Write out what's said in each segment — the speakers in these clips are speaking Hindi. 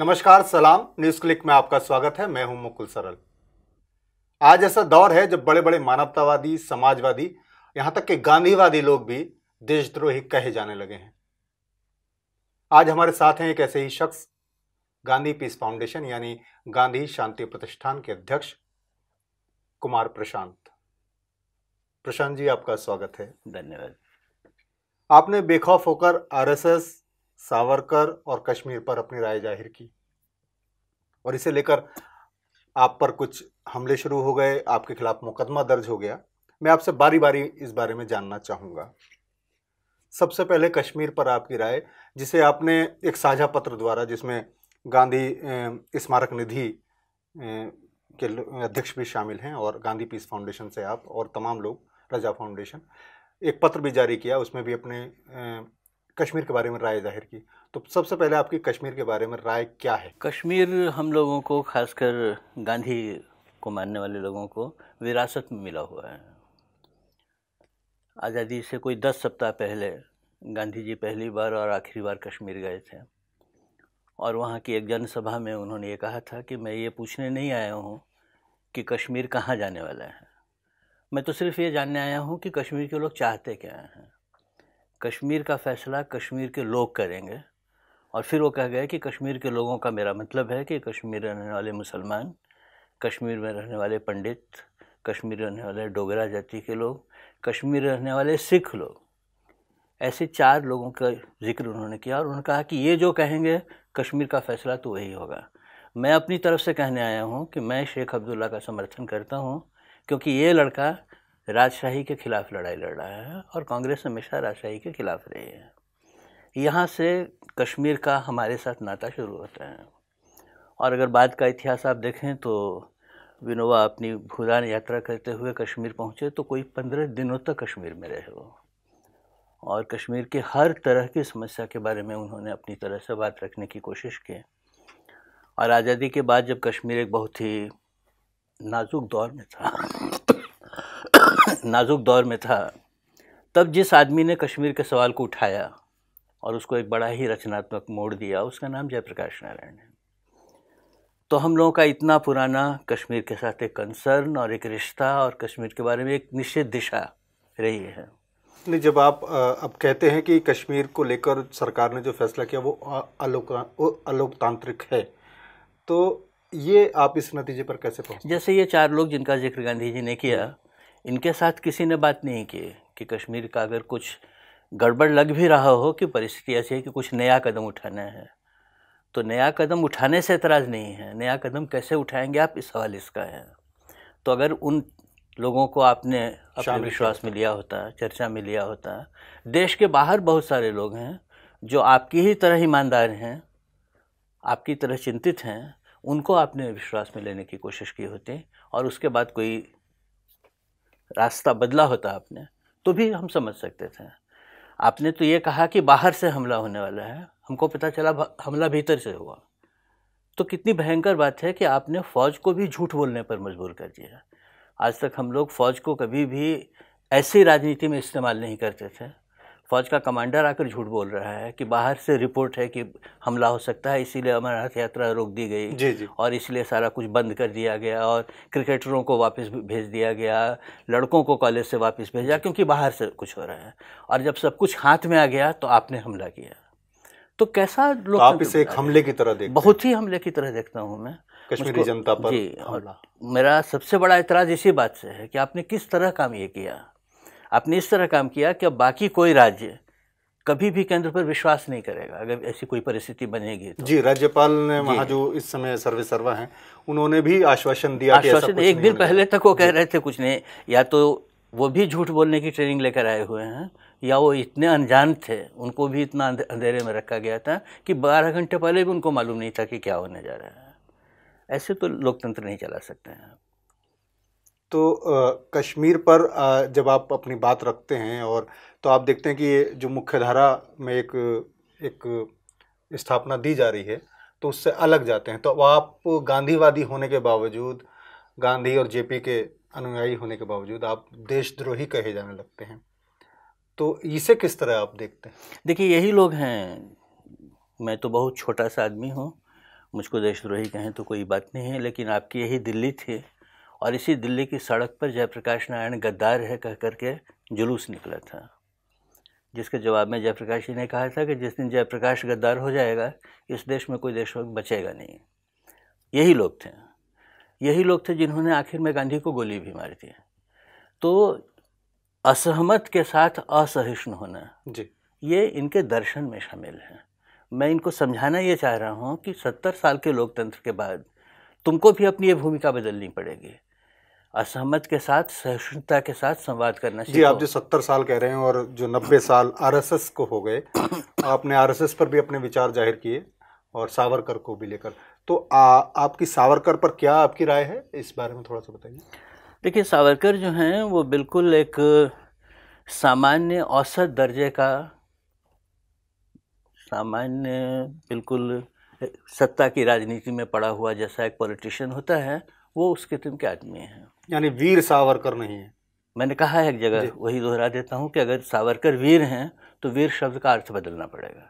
नमस्कार सलाम न्यूज क्लिक में आपका स्वागत है मैं हूं मुकुल सरल आज ऐसा दौर है जब बड़े बड़े मानवतावादी समाजवादी यहां तक के गांधीवादी लोग भी देशद्रोही कहे जाने लगे हैं आज हमारे साथ हैं एक ऐसे ही शख्स गांधी पीस फाउंडेशन यानी गांधी शांति प्रतिष्ठान के अध्यक्ष कुमार प्रशांत प्रशांत जी आपका स्वागत है धन्यवाद आपने बेखौफ होकर आरएसएस सावरकर और कश्मीर पर अपनी राय जाहिर की और इसे लेकर आप पर कुछ हमले शुरू हो गए आपके खिलाफ मुकदमा दर्ज हो गया मैं आपसे बारी बारी इस बारे में जानना चाहूँगा सबसे पहले कश्मीर पर आपकी राय जिसे आपने एक साझा पत्र द्वारा जिसमें गांधी स्मारक निधि के अध्यक्ष भी शामिल हैं और गांधी पीस फाउंडेशन से आप और तमाम लोग रजा फाउंडेशन एक पत्र भी जारी किया उसमें भी अपने कश्मीर के बारे में राय जाहिर की तो सबसे पहले आपकी कश्मीर के बारे में राय क्या है कश्मीर हम लोगों को खासकर गांधी को मानने वाले लोगों को विरासत में मिला हुआ है आज़ादी से कोई दस सप्ताह पहले गांधी जी पहली बार और आखिरी बार कश्मीर गए थे और वहाँ की एक जनसभा में उन्होंने ये कहा था कि मैं ये पूछने नहीं आया हूँ कि कश्मीर कहाँ जाने वाला है मैं तो सिर्फ ये जानने आया हूँ कि कश्मीर के लोग चाहते क्या हैं कश्मीर का फ़ैसला कश्मीर के लोग करेंगे और फिर वो कह गए कि कश्मीर के लोगों का मेरा मतलब है कि कश्मीर रहने वाले मुसलमान कश्मीर में रहने वाले पंडित कश्मीर रहने वाले डोगरा जाति के लोग कश्मीर रहने वाले सिख लोग ऐसे चार लोगों का जिक्र उन्होंने किया और उन्होंने कहा कि ये जो कहेंगे कश्मीर का फ़ैसला तो वही होगा मैं अपनी तरफ से कहने आया हूँ कि मैं शेख अब्दुल्ला का समर्थन करता हूँ क्योंकि ये लड़का राजशाही के खिलाफ लड़ाई लड़ रहा है और कांग्रेस हमेशा राजशाही के खिलाफ रही है यहाँ से कश्मीर का हमारे साथ नाता शुरू होता है और अगर बाद का इतिहास आप देखें तो विनोवा अपनी भूदान यात्रा करते हुए कश्मीर पहुँचे तो कोई पंद्रह दिनों तक कश्मीर में रहे वो और कश्मीर के हर तरह की समस्या के बारे में उन्होंने अपनी तरह से बात रखने की कोशिश की और आज़ादी के बाद जब कश्मीर एक बहुत ही नाजुक दौर में था नाजुक दौर में था तब जिस आदमी ने कश्मीर के सवाल को उठाया और उसको एक बड़ा ही रचनात्मक मोड़ दिया उसका नाम जयप्रकाश नारायण है तो हम लोगों का इतना पुराना कश्मीर के साथ एक कंसर्न और एक रिश्ता और कश्मीर के बारे में एक निश्चित दिशा रही है नहीं जब आप अब कहते हैं कि कश्मीर को लेकर सरकार ने जो फैसला किया वो अलोकतांत्रिक है तो ये आप इस नतीजे पर कैसे पहुंचे जैसे ये चार लोग जिनका जिक्र गांधी जी ने किया इनके साथ किसी ने बात नहीं की कि कश्मीर का अगर कुछ गड़बड़ लग भी रहा हो कि परिस्थिति ऐसी है कि कुछ नया कदम उठाना है तो नया कदम उठाने से एतराज़ नहीं है नया कदम कैसे उठाएंगे आप इस सवाल इसका है तो अगर उन लोगों को आपने अपने विश्वास में लिया होता चर्चा में लिया होता देश के बाहर बहुत सारे लोग हैं जो आपकी ही तरह ईमानदार हैं आपकी तरह चिंतित हैं उनको आपने विश्वास में लेने की कोशिश की होती और उसके बाद कोई रास्ता बदला होता आपने तो भी हम समझ सकते थे आपने तो ये कहा कि बाहर से हमला होने वाला है हमको पता चला हमला भीतर से हुआ तो कितनी भयंकर बात है कि आपने फ़ौज को भी झूठ बोलने पर मजबूर कर दिया आज तक हम लोग फ़ौज को कभी भी ऐसी राजनीति में इस्तेमाल नहीं करते थे फ़ौज का कमांडर आकर झूठ बोल रहा है कि बाहर से रिपोर्ट है कि हमला हो सकता है इसीलिए हमारा यात्रा रोक दी गई जी जी और इसलिए सारा कुछ बंद कर दिया गया और क्रिकेटरों को वापस भेज दिया गया लड़कों को कॉलेज से वापस भेजा क्योंकि बाहर से कुछ हो रहा है और जब सब कुछ हाथ में आ गया तो आपने हमला किया तो कैसा लोग तो आप इसे एक हमले की तरह देख बहुत ही हमले की तरह देखता हूँ मैं कश्मीरी जनता पर जी मेरा सबसे बड़ा इतराज़ इसी बात से है कि आपने किस तरह काम ये किया आपने इस तरह काम किया कि अब बाकी कोई राज्य कभी भी केंद्र पर विश्वास नहीं करेगा अगर ऐसी कोई परिस्थिति बनेगी तो जी राज्यपाल ने वहाँ जो इस समय सर्वे सर्वा हैं उन्होंने भी आश्वासन दिया आश्वासन कि एक दिन पहले तक वो कह रहे थे कुछ नहीं या तो वो भी झूठ बोलने की ट्रेनिंग लेकर आए हुए हैं या वो इतने अनजान थे उनको भी इतना अंधेरे में रखा गया था कि बारह घंटे पहले भी उनको मालूम नहीं था कि क्या होने जा रहा है ऐसे तो लोकतंत्र नहीं चला सकते हैं तो आ, कश्मीर पर आ, जब आप अपनी बात रखते हैं और तो आप देखते हैं कि ये जो मुख्य धारा में एक एक स्थापना दी जा रही है तो उससे अलग जाते हैं तो आप गांधीवादी होने के बावजूद गांधी और जेपी के अनुयायी होने के बावजूद आप देशद्रोही कहे जाने लगते हैं तो इसे किस तरह आप देखते हैं देखिए यही लोग हैं मैं तो बहुत छोटा सा आदमी हूँ मुझको देशद्रोही कहें तो कोई बात नहीं है लेकिन आपकी यही दिल्ली थी और इसी दिल्ली की सड़क पर जयप्रकाश नारायण गद्दार है कह करके जुलूस निकला था जिसके जवाब में जयप्रकाश जी ने कहा था कि जिस दिन जयप्रकाश गद्दार हो जाएगा इस देश में कोई देशभक्त बचेगा नहीं यही लोग थे यही लोग थे जिन्होंने आखिर में गांधी को गोली भी मारी दी तो असहमत के साथ असहिष्णु होना जी ये इनके दर्शन में शामिल है मैं इनको समझाना ये चाह रहा हूँ कि सत्तर साल के लोकतंत्र के बाद तुमको भी अपनी ये भूमिका बदलनी पड़ेगी असहमत के साथ सहिष्णुता के साथ संवाद करना चाहिए आप जो सत्तर साल कह रहे हैं और जो नब्बे साल आर को हो गए आपने आर पर भी अपने विचार जाहिर किए और सावरकर को भी लेकर तो आ, आपकी सावरकर पर क्या आपकी राय है इस बारे में थोड़ा सा बताइए देखिए सावरकर जो हैं वो बिल्कुल एक सामान्य औसत दर्जे का सामान्य बिल्कुल सत्ता की राजनीति में पड़ा हुआ जैसा एक पॉलिटिशियन होता है वो उस किस्म के आदमी हैं यानी वीर सावरकर नहीं है मैंने कहा है एक जगह वही दोहरा देता हूँ कि अगर सावरकर वीर हैं तो वीर शब्द का अर्थ बदलना पड़ेगा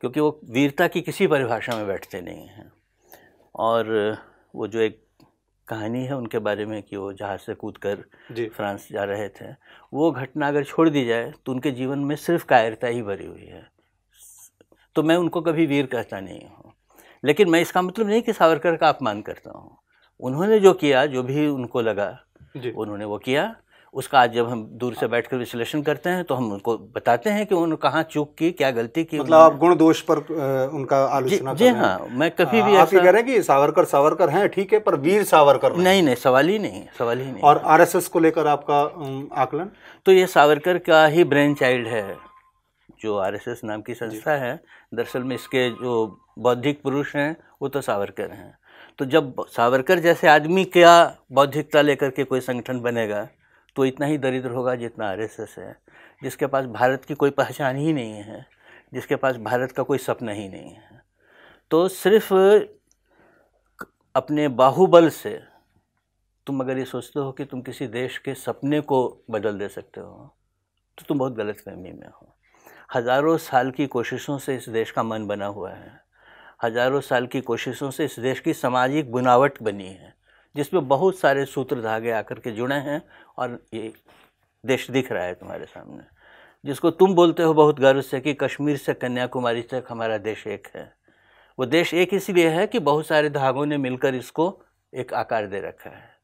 क्योंकि वो वीरता की किसी परिभाषा में बैठते नहीं हैं और वो जो एक कहानी है उनके बारे में कि वो जहाज से कूद कर फ्रांस जा रहे थे वो घटना अगर छोड़ दी जाए तो उनके जीवन में सिर्फ कायरता ही भरी हुई है तो मैं उनको कभी वीर कहता नहीं हूँ लेकिन मैं इसका मतलब नहीं कि सावरकर का अपमान करता हूँ उन्होंने जो किया जो भी उनको लगा उन्होंने वो किया उसका आज जब हम दूर से हाँ। बैठकर विश्लेषण करते हैं तो हम उनको बताते हैं कि उन्होंने कहाँ चूक की क्या गलती की मतलब आप गुण दोष पर उनका आलोचना जी, हाँ मैं कभी हाँ, भी आप ये कह रहे हैं कि सावरकर सावरकर हैं ठीक है पर वीर सावरकर नहीं नहीं सवाल ही नहीं सवाल ही नहीं और आरएसएस को लेकर आपका आकलन तो ये सावरकर का ही ब्रेन चाइल्ड है जो आर नाम की संस्था है दरअसल में इसके जो बौद्धिक पुरुष हैं वो तो सावरकर हैं तो जब सावरकर जैसे आदमी क्या बौद्धिकता लेकर के कोई संगठन बनेगा तो इतना ही दरिद्र होगा जितना आरएसएस है जिसके पास भारत की कोई पहचान ही नहीं है जिसके पास भारत का कोई सपना ही नहीं है तो सिर्फ अपने बाहुबल से तुम अगर ये सोचते हो कि तुम किसी देश के सपने को बदल दे सकते हो तो तुम बहुत गलत फहमी में हो हज़ारों साल की कोशिशों से इस देश का मन बना हुआ है हज़ारों साल की कोशिशों से इस देश की सामाजिक बुनावट बनी है जिसमें बहुत सारे सूत्र धागे आकर के जुड़े हैं और ये देश दिख रहा है तुम्हारे सामने जिसको तुम बोलते हो बहुत गर्व से कि कश्मीर से कन्याकुमारी तक हमारा देश एक है वो देश एक इसलिए है कि बहुत सारे धागों ने मिलकर इसको एक आकार दे रखा है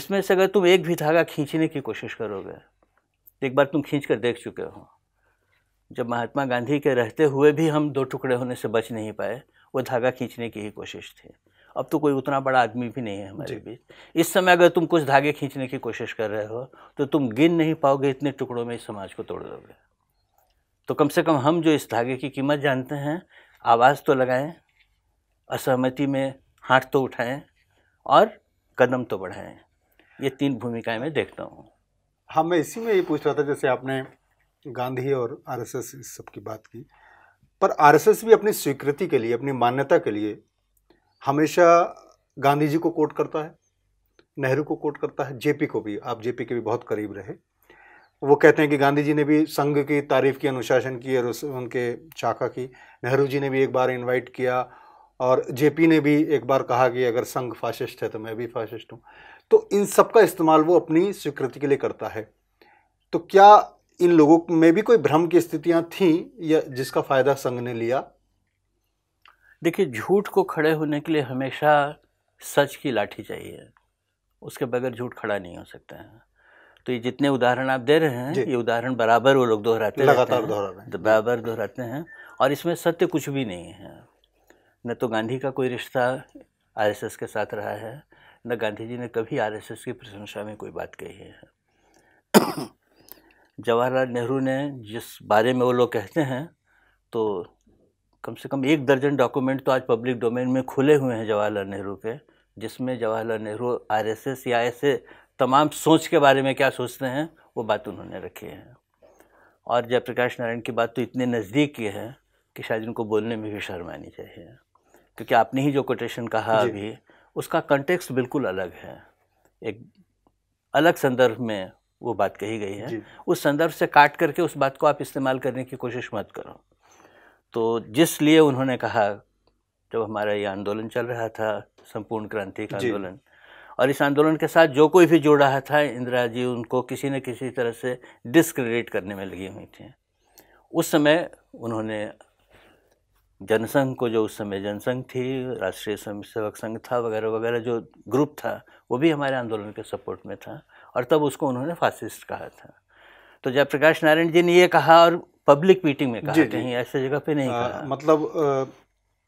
इसमें से अगर तुम एक भी धागा खींचने की कोशिश करोगे एक बार तुम खींच कर देख चुके हो जब महात्मा गांधी के रहते हुए भी हम दो टुकड़े होने से बच नहीं पाए वो धागा खींचने की ही कोशिश थी अब तो कोई उतना बड़ा आदमी भी नहीं है हमारे बीच इस समय अगर तुम कुछ धागे खींचने की कोशिश कर रहे हो तो तुम गिन नहीं पाओगे इतने टुकड़ों में इस समाज को तोड़ दोगे तो कम से कम हम जो इस धागे की कीमत जानते हैं आवाज़ तो लगाएं असहमति में हाथ तो उठाएं और कदम तो बढ़ाएं ये तीन भूमिकाएं मैं देखता हूँ हाँ मैं इसी में ये पूछ रहा था जैसे आपने गांधी और आरएसएस इस सब की बात की पर आरएसएस भी अपनी स्वीकृति के लिए अपनी मान्यता के लिए हमेशा गांधी जी को कोट करता है नेहरू को कोट करता है जेपी को भी आप जेपी के भी बहुत करीब रहे वो कहते हैं कि गांधी जी ने भी संघ की तारीफ की अनुशासन की और उनके शाखा की नेहरू जी ने भी एक बार इनवाइट किया और जेपी ने भी एक बार कहा कि अगर संघ फासिस्ट है तो मैं भी फासिस्ट हूँ तो इन सब का इस्तेमाल वो अपनी स्वीकृति के लिए करता है तो क्या इन लोगों में भी कोई भ्रम की स्थितियां थी या जिसका फ़ायदा संघ ने लिया देखिए झूठ को खड़े होने के लिए हमेशा सच की लाठी चाहिए उसके बगैर झूठ खड़ा नहीं हो सकते हैं तो ये जितने उदाहरण आप दे रहे हैं ये उदाहरण बराबर वो लोग दोहराते लगातार दोहरा रहे हैं तो बराबर दोहराते हैं और इसमें सत्य कुछ भी नहीं है न तो गांधी का कोई रिश्ता आरएसएस के साथ रहा है न गांधी जी ने कभी आरएसएस की प्रशंसा में कोई बात कही है जवाहरलाल नेहरू ने जिस बारे में वो लोग कहते हैं तो कम से कम एक दर्जन डॉक्यूमेंट तो आज पब्लिक डोमेन में खुले हुए हैं जवाहरलाल नेहरू के जिसमें Jawaharlal Nehru R S S या ऐसे तमाम सोच के बारे में क्या सोचते हैं वो बात उन्होंने रखी है और जयप्रकाश नारायण की बात तो इतने नज़दीक की है कि शायद उनको बोलने में भी शर्म आनी चाहिए क्योंकि आपने ही जो कोटेशन कहा अभी उसका कंटेक्स्ट बिल्कुल अलग है एक अलग संदर्भ में वो बात कही गई है उस संदर्भ से काट करके उस बात को आप इस्तेमाल करने की कोशिश मत करो तो जिस लिए उन्होंने कहा जब हमारा ये आंदोलन चल रहा था संपूर्ण क्रांति का आंदोलन और इस आंदोलन के साथ जो कोई भी जुड़ रहा था इंदिरा जी उनको किसी न किसी तरह से डिस्क्रेडिट करने में लगी हुई थी उस समय उन्होंने जनसंघ को जो उस समय जनसंघ थी राष्ट्रीय स्वयं सेवक संघ था वगैरह वगैरह जो ग्रुप था वो भी हमारे आंदोलन के सपोर्ट में था और तब उसको उन्होंने फासिस्ट कहा था तो जब प्रकाश नारायण जी ने ये कहा और पब्लिक मीटिंग में कहा कहीं ऐसे जगह पे नहीं आ, कहा मतलब आ,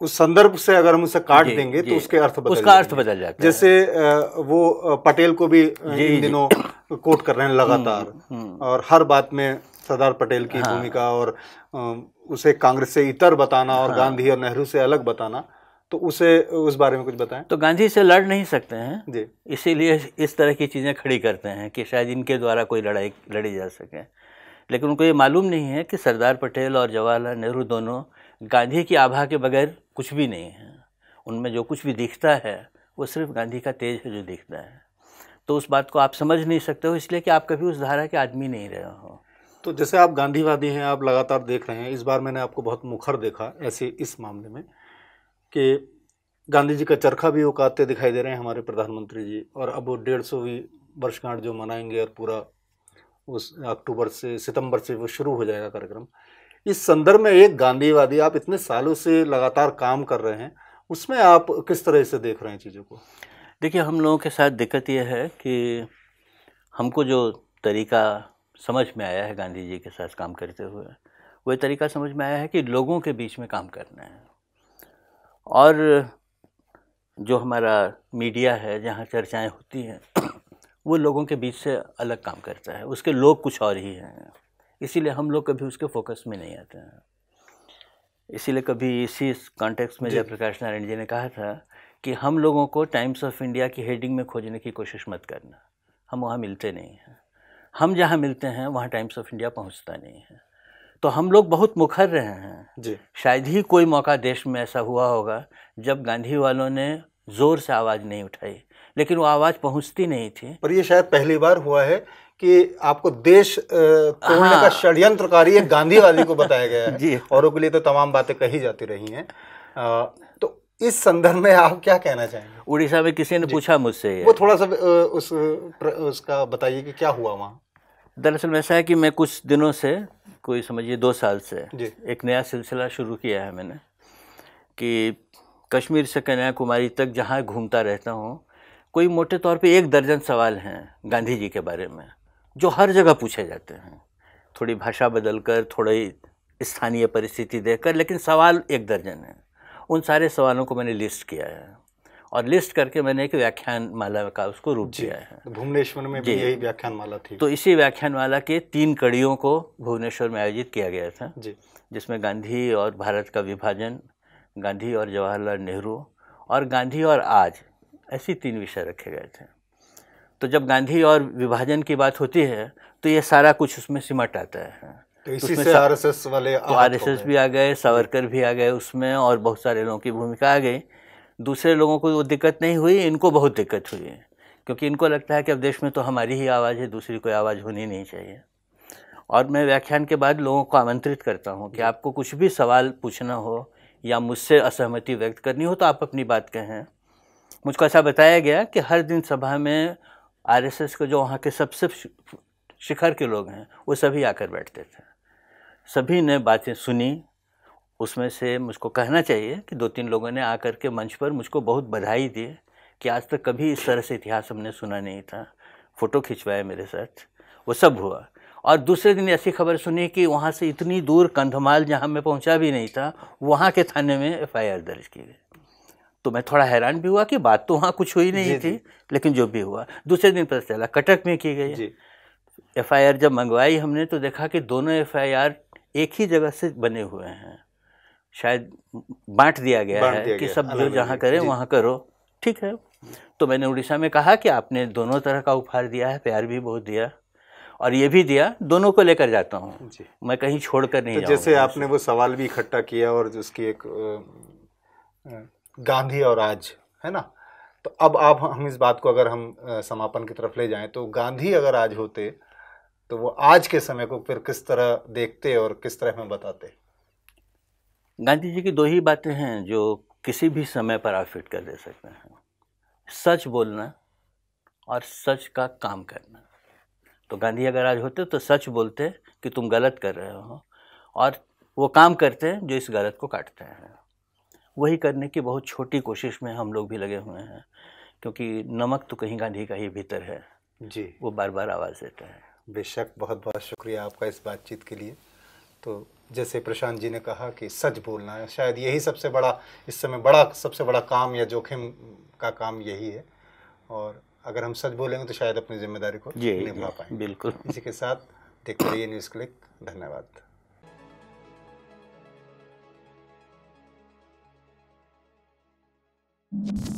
उस संदर्भ से अगर हम उसे काट जी, देंगे तो जी, तो उसके अर्थ बदल उसका अर्थ बदल जाता है जैसे वो पटेल को भी इन दिनों कोट कर रहे हैं लगातार हम्म, हम्म। और हर बात में सरदार पटेल की हाँ। भूमिका और उसे कांग्रेस से इतर बताना और हाँ। गांधी और नेहरू से अलग बताना तो उसे उस बारे में कुछ बताएं तो गांधी से लड़ नहीं सकते हैं जी इसीलिए इस तरह की चीज़ें खड़ी करते हैं कि शायद इनके द्वारा कोई लड़ाई लड़ी जा सके लेकिन उनको ये मालूम नहीं है कि सरदार पटेल और जवाहरलाल नेहरू दोनों गांधी की आभा के बगैर कुछ भी नहीं है उनमें जो कुछ भी दिखता है वो सिर्फ गांधी का तेज है जो दिखता है तो उस बात को आप समझ नहीं सकते हो इसलिए कि आप कभी उस धारा के आदमी नहीं रहे हो तो जैसे आप गांधीवादी हैं आप लगातार देख रहे हैं इस बार मैंने आपको बहुत मुखर देखा ऐसे इस मामले में कि गांधी जी का चरखा भी काटते दिखाई दे रहे हैं हमारे प्रधानमंत्री जी और अब वो डेढ़ सौवीं वर्षगांठ जो मनाएंगे और पूरा उस अक्टूबर से सितंबर से वो शुरू हो जाएगा कार्यक्रम इस संदर्भ में एक गांधीवादी आप इतने सालों से लगातार काम कर रहे हैं उसमें आप किस तरह से देख रहे हैं चीज़ों को देखिए हम लोगों के साथ दिक्कत यह है कि हमको जो तरीका समझ में आया है गांधी जी के साथ काम करते हुए वह तरीका समझ में आया है कि लोगों के बीच में काम करना है और जो हमारा मीडिया है जहाँ चर्चाएं होती हैं वो लोगों के बीच से अलग काम करता है उसके लोग कुछ और ही हैं इसीलिए हम लोग कभी उसके फोकस में नहीं आते हैं इसीलिए कभी इसी कॉन्टेक्स्ट में जयप्रकाश प्रकाश नारायण जी ने कहा था कि हम लोगों को टाइम्स ऑफ इंडिया की हेडिंग में खोजने की कोशिश मत करना हम वहाँ मिलते नहीं हैं हम जहाँ मिलते हैं वहाँ टाइम्स ऑफ इंडिया पहुँचता नहीं है तो हम लोग बहुत मुखर रहे हैं जी शायद ही कोई मौका देश में ऐसा हुआ होगा जब गांधी वालों ने ज़ोर से आवाज़ नहीं उठाई लेकिन वो आवाज़ पहुंचती नहीं थी पर ये शायद पहली बार हुआ है कि आपको देश तोड़ने हाँ। का षड्यंत्रकारी गांधी वाली को बताया गया है जी औरों के लिए तो तमाम बातें कही जाती रही हैं तो इस संदर्भ में आप क्या कहना चाहेंगे उड़ीसा में किसी ने पूछा मुझसे वो थोड़ा सा उस उसका बताइए कि क्या हुआ वहाँ दरअसल ऐसा है कि मैं कुछ दिनों से कोई समझिए दो साल से एक नया सिलसिला शुरू किया है मैंने कि कश्मीर से कन्याकुमारी तक जहाँ घूमता रहता हूँ कोई मोटे तौर पे एक दर्जन सवाल हैं गांधी जी के बारे में जो हर जगह पूछे जाते हैं थोड़ी भाषा बदल कर थोड़ी स्थानीय परिस्थिति देखकर लेकिन सवाल एक दर्जन है उन सारे सवालों को मैंने लिस्ट किया है और लिस्ट करके मैंने एक व्याख्यान माला का उसको रूप दिया है भुवनेश्वर में भी यही व्याख्यान माला थी तो इसी व्याख्यान माला के तीन कड़ियों को भुवनेश्वर में आयोजित किया गया था जी जिसमें गांधी और भारत का विभाजन गांधी और जवाहरलाल नेहरू और गांधी और आज ऐसी तीन विषय रखे गए थे तो जब गांधी और विभाजन की बात होती है तो ये सारा कुछ उसमें सिमट आता है तो इसी से आरएसएस वाले तो आरएसएस भी आ गए सावरकर भी आ गए उसमें और बहुत सारे लोगों की भूमिका आ गई दूसरे लोगों को वो दिक्कत नहीं हुई इनको बहुत दिक्कत हुई है क्योंकि इनको लगता है कि अब देश में तो हमारी ही आवाज़ है दूसरी कोई आवाज़ होनी नहीं चाहिए और मैं व्याख्यान के बाद लोगों को आमंत्रित करता हूँ कि आपको कुछ भी सवाल पूछना हो या मुझसे असहमति व्यक्त करनी हो तो आप अपनी बात कहें मुझको ऐसा बताया गया कि हर दिन सभा में आरएसएस के जो वहाँ के सबसे शिखर के लोग हैं वो सभी आकर बैठते थे सभी ने बातें सुनी उसमें से मुझको कहना चाहिए कि दो तीन लोगों ने आकर के मंच पर मुझको बहुत बधाई दी कि आज तक कभी इस तरह से इतिहास हमने सुना नहीं था फ़ोटो खिंचवाया मेरे साथ वो सब हुआ और दूसरे दिन ऐसी खबर सुनी कि वहाँ से इतनी दूर कंधमाल जहाँ मैं पहुँचा भी नहीं था वहाँ के थाने में एफआईआर दर्ज की गई तो मैं थोड़ा हैरान भी हुआ कि बात तो वहाँ कुछ हुई नहीं थी लेकिन जो भी हुआ दूसरे दिन पता चला कटक में की गई एफआईआर जब मंगवाई हमने तो देखा कि दोनों एफ एक ही जगह से बने हुए हैं शायद बांट दिया गया बांट है दिया कि सब जो जहाँ करें वहाँ करो ठीक है तो मैंने उड़ीसा में कहा कि आपने दोनों तरह का उपहार दिया है प्यार भी बहुत दिया और ये भी दिया दोनों को लेकर जाता हूँ मैं कहीं छोड़ कर नहीं तो जैसे आपने वो सवाल भी इकट्ठा किया और जिसकी एक गांधी और आज है ना तो अब आप हम इस बात को अगर हम समापन की तरफ ले जाएं तो गांधी अगर आज होते तो वो आज के समय को फिर किस तरह देखते और किस तरह हमें बताते गांधी जी की दो ही बातें हैं जो किसी भी समय पर आप फिट कर दे सकते हैं सच बोलना और सच का काम करना तो गांधी अगर आज होते तो सच बोलते कि तुम गलत कर रहे हो और वो काम करते हैं जो इस गलत को काटते हैं वही करने की बहुत छोटी कोशिश में हम लोग भी लगे हुए हैं क्योंकि नमक तो कहीं गांधी का ही भीतर है जी वो बार बार आवाज़ देता है बेशक बहुत बहुत शुक्रिया आपका इस बातचीत के लिए तो जैसे प्रशांत जी ने कहा कि सच बोलना है शायद यही सबसे बड़ा इस समय बड़ा सबसे बड़ा काम या जोखिम का काम यही है और अगर हम सच बोलेंगे तो शायद अपनी जिम्मेदारी को निभा पाएंगे बिल्कुल इसी के साथ देखते रहिए न्यूज़ क्लिक धन्यवाद you.